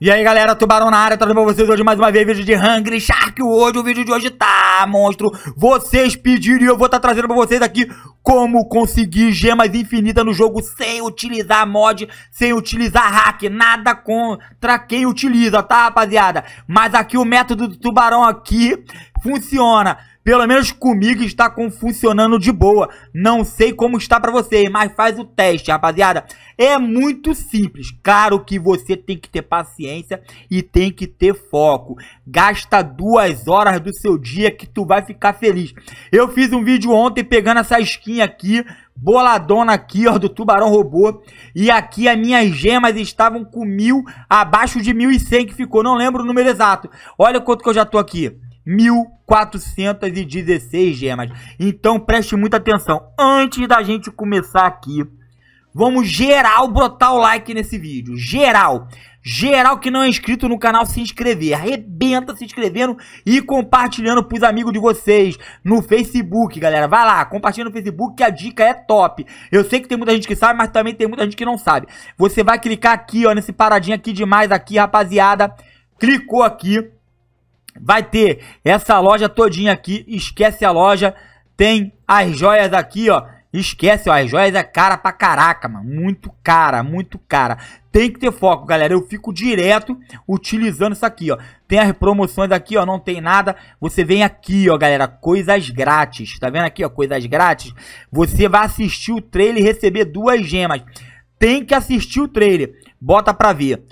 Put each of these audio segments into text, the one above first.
E aí galera, Tubarão na área, trazendo pra vocês hoje mais uma vez vídeo de Hungry Shark Hoje o vídeo de hoje tá, monstro Vocês pediram e eu vou estar tá trazendo pra vocês aqui Como conseguir gemas infinitas no jogo sem utilizar mod Sem utilizar hack, nada contra quem utiliza, tá rapaziada? Mas aqui o método do tubarão aqui funciona pelo menos comigo está funcionando de boa. Não sei como está para vocês, mas faz o teste, rapaziada. É muito simples. Claro que você tem que ter paciência e tem que ter foco. Gasta duas horas do seu dia que tu vai ficar feliz. Eu fiz um vídeo ontem pegando essa skin aqui, boladona aqui, ó, do Tubarão Robô. E aqui as minhas gemas estavam com mil, abaixo de mil e cem que ficou. Não lembro o número exato. Olha quanto que eu já tô aqui. 1.416 gemas. Então preste muita atenção. Antes da gente começar aqui, vamos geral botar o like nesse vídeo. Geral. Geral que não é inscrito no canal, se inscrever. Arrebenta se inscrevendo e compartilhando pros amigos de vocês no Facebook, galera. Vai lá, compartilha no Facebook que a dica é top. Eu sei que tem muita gente que sabe, mas também tem muita gente que não sabe. Você vai clicar aqui, ó, nesse paradinho aqui demais aqui, rapaziada. Clicou aqui vai ter essa loja todinha aqui, esquece a loja, tem as joias aqui, ó, esquece, ó, as joias é cara pra caraca, mano, muito cara, muito cara, tem que ter foco, galera, eu fico direto utilizando isso aqui, ó, tem as promoções aqui, ó, não tem nada, você vem aqui, ó, galera, coisas grátis, tá vendo aqui, ó, coisas grátis, você vai assistir o trailer e receber duas gemas, tem que assistir o trailer, bota pra ver,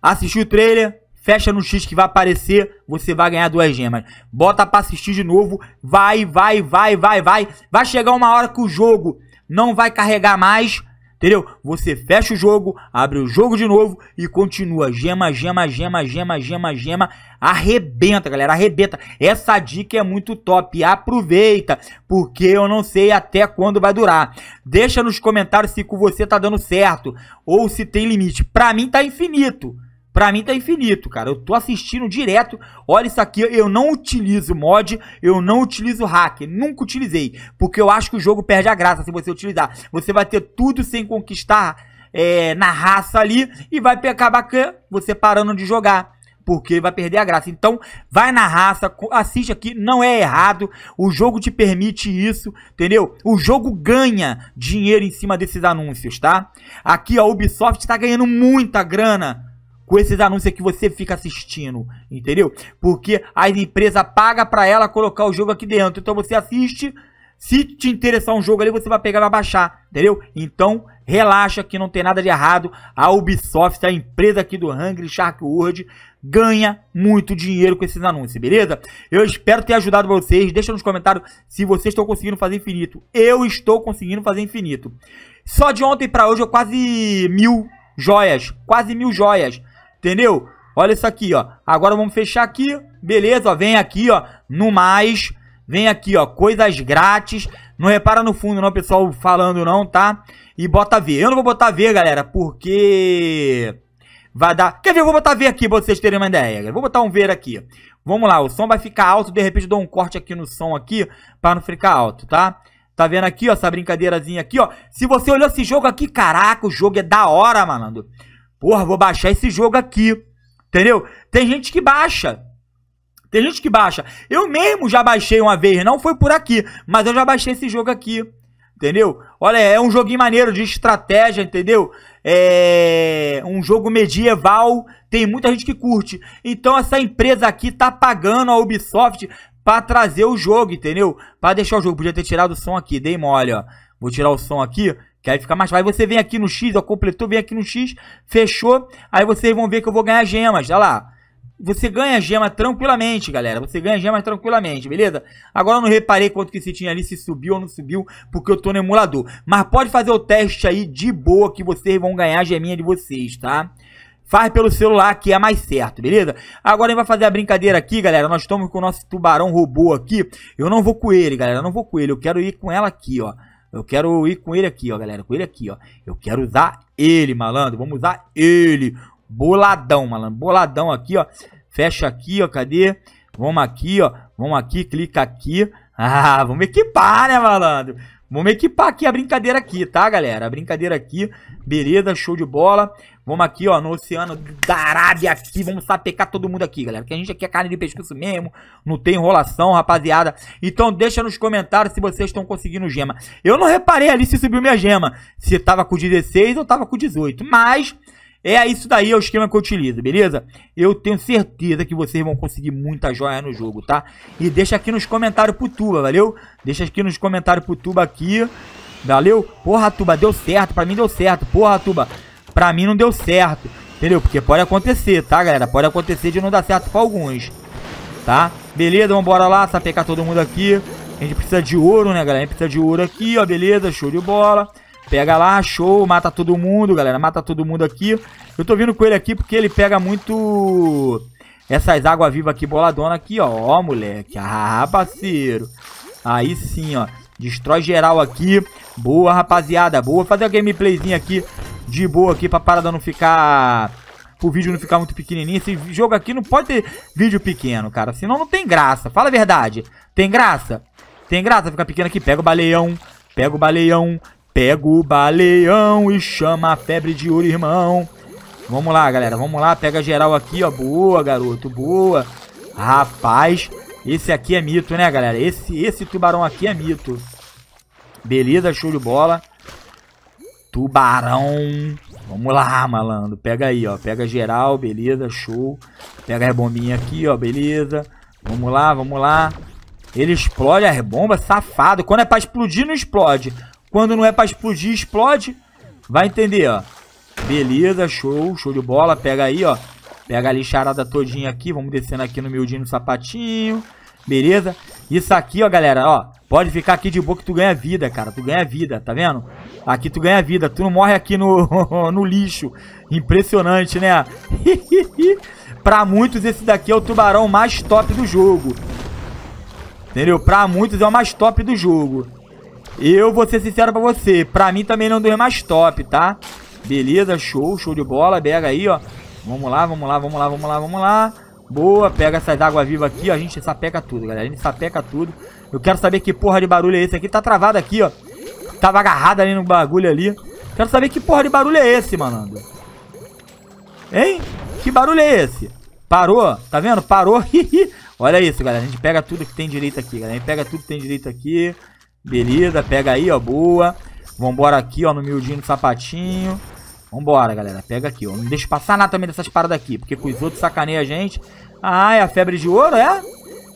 assistiu o trailer, fecha no X que vai aparecer, você vai ganhar duas gemas. Bota pra assistir de novo, vai, vai, vai, vai, vai. Vai chegar uma hora que o jogo não vai carregar mais, entendeu? Você fecha o jogo, abre o jogo de novo e continua. Gema, gema, gema, gema, gema, gema. Arrebenta, galera, arrebenta. Essa dica é muito top. Aproveita, porque eu não sei até quando vai durar. Deixa nos comentários se com você tá dando certo ou se tem limite. Pra mim tá infinito. Pra mim tá infinito, cara. Eu tô assistindo direto. Olha isso aqui, eu não utilizo mod, eu não utilizo hack, nunca utilizei. Porque eu acho que o jogo perde a graça se você utilizar. Você vai ter tudo sem conquistar é, na raça ali e vai acabar bacana. você parando de jogar porque vai perder a graça. Então, vai na raça, assiste aqui, não é errado. O jogo te permite isso, entendeu? O jogo ganha dinheiro em cima desses anúncios, tá? Aqui a Ubisoft está ganhando muita grana com esses anúncios que você fica assistindo, entendeu? Porque a empresa paga para ela colocar o jogo aqui dentro. Então você assiste, se te interessar um jogo ali, você vai pegar e vai baixar, entendeu? Então relaxa que não tem nada de errado. A Ubisoft, a empresa aqui do Hungry Shark World, ganha muito dinheiro com esses anúncios, beleza? Eu espero ter ajudado vocês. Deixa nos comentários se vocês estão conseguindo fazer infinito. Eu estou conseguindo fazer infinito. Só de ontem para hoje eu quase mil joias, quase mil joias. Entendeu? Olha isso aqui, ó. Agora vamos fechar aqui. Beleza, ó. Vem aqui, ó. No mais. Vem aqui, ó. Coisas grátis. Não repara no fundo, não, pessoal, falando não, tá? E bota V. Eu não vou botar V, galera, porque... Vai dar... Quer ver? Eu vou botar V aqui pra vocês terem uma ideia. Galera. vou botar um V aqui. Vamos lá. O som vai ficar alto. De repente eu dou um corte aqui no som aqui pra não ficar alto, tá? Tá vendo aqui, ó? Essa brincadeirazinha aqui, ó. Se você olhou esse jogo aqui, caraca, o jogo é da hora, malandro. Porra, vou baixar esse jogo aqui. Entendeu? Tem gente que baixa. Tem gente que baixa. Eu mesmo já baixei uma vez, não foi por aqui, mas eu já baixei esse jogo aqui. Entendeu? Olha, é um joguinho maneiro de estratégia, entendeu? É um jogo medieval, tem muita gente que curte. Então essa empresa aqui tá pagando a Ubisoft para trazer o jogo, entendeu? Para deixar o jogo. Podia ter tirado o som aqui, dei mole, ó. Vou tirar o som aqui, que aí fica mais fácil. Aí você vem aqui no X, ó, completou, vem aqui no X, fechou. Aí vocês vão ver que eu vou ganhar gemas, olha lá. Você ganha gema tranquilamente, galera. Você ganha gema tranquilamente, beleza? Agora eu não reparei quanto que se tinha ali, se subiu ou não subiu, porque eu tô no emulador. Mas pode fazer o teste aí de boa que vocês vão ganhar a geminha de vocês, tá? Faz pelo celular que é mais certo, beleza? Agora a gente vai fazer a brincadeira aqui, galera. Nós estamos com o nosso tubarão robô aqui. Eu não vou com ele, galera. Eu não vou com ele. Eu quero ir com ela aqui, ó. Eu quero ir com ele aqui, ó, galera. Com ele aqui, ó. Eu quero usar ele, malandro. Vamos usar ele. Boladão, malandro. Boladão aqui, ó. Fecha aqui, ó. Cadê? Vamos aqui, ó. Vamos aqui, clica aqui. Ah, vamos equipar, né, malandro? Vamos equipar aqui a brincadeira aqui, tá, galera? A brincadeira aqui, beleza, show de bola. Vamos aqui, ó, no oceano da Arábia aqui, vamos sapecar todo mundo aqui, galera. Que a gente aqui é carne de pescoço mesmo, não tem enrolação, rapaziada. Então deixa nos comentários se vocês estão conseguindo gema. Eu não reparei ali se subiu minha gema, se tava com 16 ou tava com 18, mas... É isso daí, é o esquema que eu utilizo, beleza? Eu tenho certeza que vocês vão conseguir muita joia no jogo, tá? E deixa aqui nos comentários pro Tuba, valeu? Deixa aqui nos comentários pro Tuba aqui, valeu? Porra, Tuba, deu certo, pra mim deu certo. Porra, Tuba, pra mim não deu certo, entendeu? Porque pode acontecer, tá, galera? Pode acontecer de não dar certo pra alguns, tá? Beleza, vambora lá, sapecar todo mundo aqui. A gente precisa de ouro, né, galera? A gente precisa de ouro aqui, ó, beleza? Show de bola. Pega lá, show, mata todo mundo, galera. Mata todo mundo aqui. Eu tô vindo com ele aqui porque ele pega muito essas águas vivas aqui, boladona aqui, ó. Ó, moleque. Ah, parceiro. Aí sim, ó. Destrói geral aqui. Boa, rapaziada. Boa. Fazer a gameplayzinha aqui de boa aqui pra parada não ficar... Pro vídeo não ficar muito pequenininho. Esse jogo aqui não pode ter vídeo pequeno, cara. Senão não tem graça. Fala a verdade. Tem graça? Tem graça ficar pequeno aqui. Pega o baleião, Pega o baleião. Pega o baleão e chama a febre de ouro, irmão. Vamos lá, galera. Vamos lá. Pega geral aqui, ó. Boa, garoto. Boa. Rapaz, esse aqui é mito, né, galera? Esse, esse tubarão aqui é mito. Beleza, show de bola. Tubarão. Vamos lá, malandro. Pega aí, ó. Pega geral, beleza, show. Pega a bombinhas aqui, ó, beleza. Vamos lá, vamos lá. Ele explode as bombas, safado. Quando é pra explodir, não explode. Quando não é pra explodir, explode. Vai entender, ó. Beleza, show, show de bola. Pega aí, ó. Pega a lixarada todinha aqui. Vamos descendo aqui no miudinho no sapatinho. Beleza? Isso aqui, ó, galera, ó. Pode ficar aqui de boa que tu ganha vida, cara. Tu ganha vida, tá vendo? Aqui tu ganha vida. Tu não morre aqui no, no lixo. Impressionante, né? pra muitos, esse daqui é o tubarão mais top do jogo. Entendeu? Pra muitos é o mais top do jogo. Eu vou ser sincero pra você. Pra mim também não deu mais top, tá? Beleza, show, show de bola. Pega aí, ó. Vamos lá, vamos lá, vamos lá, vamos lá, vamos lá. Boa, pega essas águas vivas aqui, ó. A gente sapeca tudo, galera. A gente sapeca tudo. Eu quero saber que porra de barulho é esse aqui. Tá travado aqui, ó. Tava agarrado ali no bagulho ali. Quero saber que porra de barulho é esse, malandro. Hein? Que barulho é esse? Parou, tá vendo? Parou. Olha isso, galera. A gente pega tudo que tem direito aqui, galera. A gente pega tudo que tem direito aqui. Beleza, pega aí, ó, boa. Vambora aqui, ó, no miudinho do sapatinho. Vambora, galera, pega aqui, ó. Não deixa passar nada também dessas paradas aqui, porque com os outros sacaneia a gente. Ah, é a febre de ouro, é?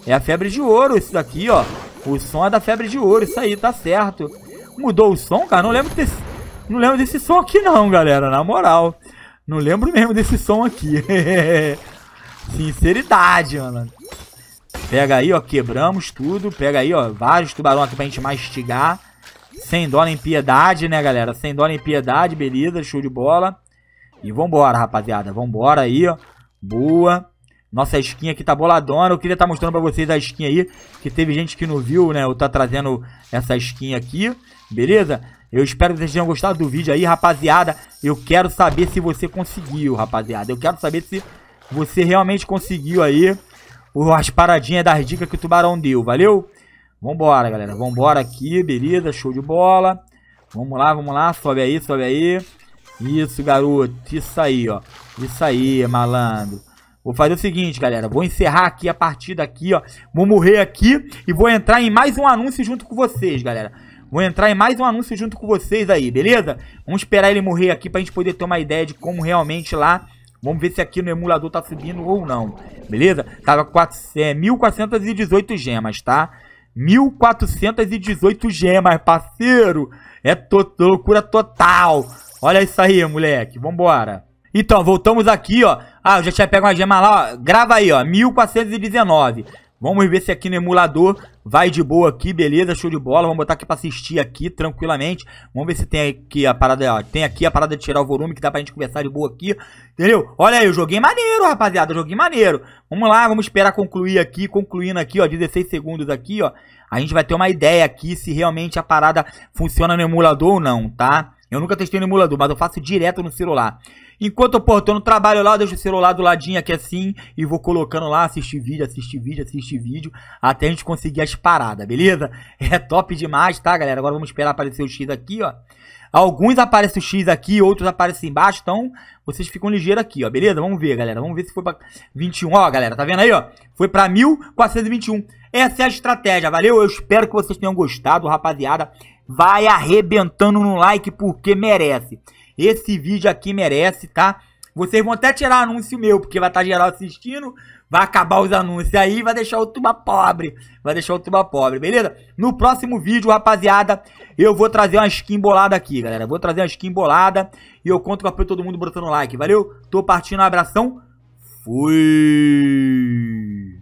É a febre de ouro isso daqui, ó. O som é da febre de ouro, isso aí, tá certo. Mudou o som, cara? Não lembro desse, não lembro desse som aqui não, galera, na moral. Não lembro mesmo desse som aqui. Sinceridade, mano. Pega aí, ó, quebramos tudo. Pega aí, ó, vários tubarões aqui pra gente mastigar. Sem dó nem piedade, né, galera? Sem dó nem piedade, beleza, show de bola. E vambora, rapaziada, vambora aí, ó. Boa. Nossa skin aqui tá boladona. Eu queria estar tá mostrando pra vocês a skin aí, que teve gente que não viu, né? Eu tá trazendo essa skin aqui, beleza? Eu espero que vocês tenham gostado do vídeo aí, rapaziada. Eu quero saber se você conseguiu, rapaziada. Eu quero saber se você realmente conseguiu aí as paradinhas das dicas que o Tubarão deu, valeu? Vambora, galera. Vambora aqui, beleza? Show de bola. Vamos lá, vamos lá. Sobe aí, sobe aí. Isso, garoto. Isso aí, ó. Isso aí, malandro. Vou fazer o seguinte, galera. Vou encerrar aqui a partida aqui, ó. Vou morrer aqui e vou entrar em mais um anúncio junto com vocês, galera. Vou entrar em mais um anúncio junto com vocês aí, beleza? Vamos esperar ele morrer aqui pra gente poder ter uma ideia de como realmente lá Vamos ver se aqui no emulador tá subindo ou não. Beleza? Tava com é, 1.418 gemas, tá? 1.418 gemas, parceiro. É to loucura total. Olha isso aí, moleque. Vambora. Então, voltamos aqui, ó. Ah, eu já tinha pego uma gema lá, ó. Grava aí, ó. 1419. Vamos ver se aqui no emulador vai de boa aqui, beleza, show de bola. Vamos botar aqui pra assistir aqui tranquilamente. Vamos ver se tem aqui a parada, ó. tem aqui a parada de tirar o volume que dá pra gente conversar de boa aqui, entendeu? Olha aí, eu joguei maneiro, rapaziada, joguei maneiro. Vamos lá, vamos esperar concluir aqui, concluindo aqui, ó, 16 segundos aqui, ó. A gente vai ter uma ideia aqui se realmente a parada funciona no emulador ou não, tá? Eu nunca testei no emulador, mas eu faço direto no celular. Enquanto eu, tô no trabalho lá, eu deixo o celular do ladinho aqui assim e vou colocando lá, assistir vídeo, assistir vídeo, assistir vídeo, até a gente conseguir as paradas, beleza? É top demais, tá, galera? Agora vamos esperar aparecer o X aqui, ó. Alguns aparecem o X aqui, outros aparecem embaixo, então vocês ficam ligeiro aqui, ó, beleza? Vamos ver, galera. Vamos ver se foi pra 21, ó, galera, tá vendo aí, ó? Foi pra 1421. Essa é a estratégia, valeu? Eu espero que vocês tenham gostado, rapaziada vai arrebentando no like porque merece. Esse vídeo aqui merece, tá? Vocês vão até tirar anúncio meu, porque vai estar tá geral assistindo, vai acabar os anúncios aí, vai deixar o tuba pobre, vai deixar o tuba pobre, beleza? No próximo vídeo, rapaziada, eu vou trazer uma skin bolada aqui, galera. Vou trazer uma skin bolada e eu conto pra todo mundo botando like, valeu? Tô partindo, um abração, fui!